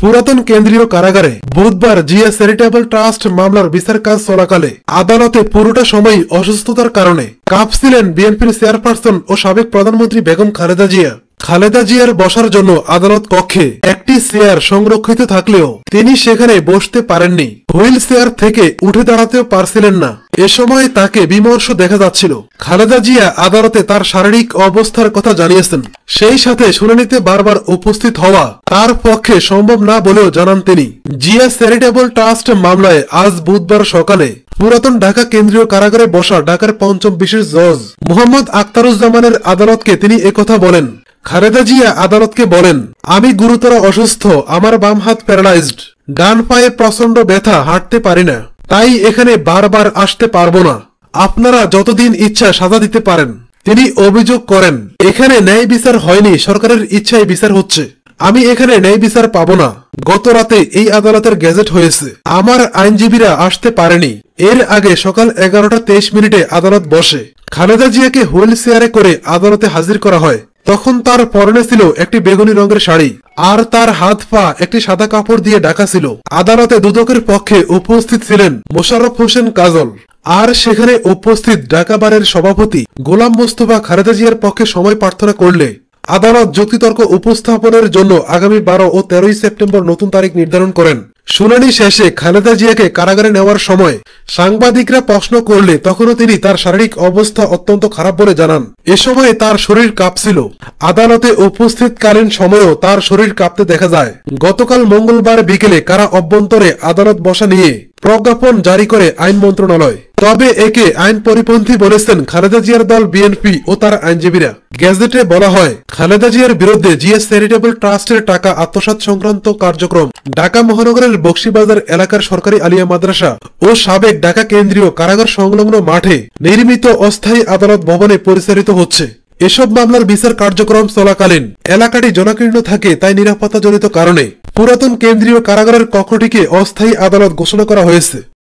পুরাতন কেন্দ্রীয় কারাগারে বুধবার জিয়া চ্যারিটেবল ট্রাস্ট মামলার বিচার কাজ চলাকালে আদালতে পুরোটা সময় অসুস্থতার কারণে কাঁপছিলেন বিএনপির চেয়ারপারসন ও সাবেক প্রধানমন্ত্রী বেগম খালেদা জিয়া খালেদা জিয়ার বসার জন্য আদালত কক্ষে একটি চেয়ার সংরক্ষিত থাকলেও তিনি সেখানে বসতে পারেননি হুইল চেয়ার থেকে উঠে দাঁড়াতেও পারছিলেন না এ সময় তাকে বিমর্ষ দেখা যাচ্ছিল খালেদা জিয়া আদালতে তার শারীরিক অবস্থার কথা জানিয়েছেন সেই সাথে শুনানিতে বারবার উপস্থিত হওয়া তার পক্ষে সম্ভব না বলেও জানান তিনি জিয়া চ্যারিটেবল ট্রাস্ট মামলায় আজ বুধবার সকালে পুরাতন ঢাকা কেন্দ্রীয় কারাগারে বসা ঢাকার পঞ্চম বিশেষ জজ মোহাম্মদ আক্তারুজ্জামানের আদালতকে তিনি একথা বলেন খালেদা জিয়া আদালতকে বলেন আমি গুরুতর অসুস্থ আমার বাম হাত প্যারালাইজড ডান পায়ে প্রচন্ড ব্যথা হাঁটতে পারি না তাই এখানে বারবার আসতে পারবো না আপনারা যতদিন ইচ্ছা সাজা দিতে পারেন তিনি অভিযোগ করেন এখানে ন্যায় বিচার হয়নি সরকারের ইচ্ছায় বিচার হচ্ছে আমি এখানে ন্যায় বিচার পাবো না গত রাতে এই আদালতের গেজেট হয়েছে আমার আইনজীবীরা আসতে পারেনি এর আগে সকাল এগারোটা তেইশ মিনিটে আদালত বসে খালেদা জিয়াকে হুইল চেয়ারে করে আদালতে হাজির করা হয় তখন তার পরনে ছিল একটি বেগুনি রঙের শাড়ি আর তার হাত পা একটি সাদা কাপড় দিয়ে ডাকা ছিল আদালতে দুদকের পক্ষে উপস্থিত ছিলেন মোশাররফ হোসেন কাজল আর সেখানে উপস্থিত ডাকাবারের সভাপতি গোলাম মোস্তফা খালেদা জিয়ার পক্ষে সময় প্রার্থনা করলে আদালত যুক্তিতর্ক উপস্থাপনের জন্য আগামী বারো ও তেরোই সেপ্টেম্বর নতুন তারিখ নির্ধারণ করেন শুনানি শেষে খালেদা জিয়াকে কারাগারে নেওয়ার সময় সাংবাদিকরা প্রশ্ন করলে তখনও তিনি তার শারীরিক অবস্থা অত্যন্ত খারাপ বলে জানান এ সময়ে তার শরীর কাঁপছিল আদালতে উপস্থিতকালীন সময়েও তার শরীর কাঁপতে দেখা যায় গতকাল মঙ্গলবার বিকেলে কারা অভ্যন্তরে আদালত বসা নিয়ে প্রজ্ঞাপন জারি করে আইন মন্ত্রণালয় তবে একে আইন পরিপন্থী বলেছেন খালেদা জিয়ার দল বিএনপি ও তার আইনজীবীরা গ্যাজেটে বলা হয় খালেদা জিয়ার বিরুদ্ধে জিএস চ্যারিটেবল ট্রাস্টের টাকা আত্মসাত সংক্রান্ত কার্যক্রম ঢাকা মহানগরের বক্সিবাজার এলাকার সরকারি আলিয়া মাদ্রাসা ও সাবেক ঢাকা কেন্দ্রীয় কারাগার সংলগ্ন মাঠে নির্মিত অস্থায়ী আদালত ভবনে পরিচালিত হচ্ছে এসব মামলার বিচার কার্যক্রম চলাকালীন এলাকাটি জনাকীর্ণ থাকে তাই নিরাপত্তাজনিত কারণে পুরাতন কেন্দ্রীয় কারাগারের কক্ষটিকে অস্থায়ী আদালত ঘোষণা করা হয়েছে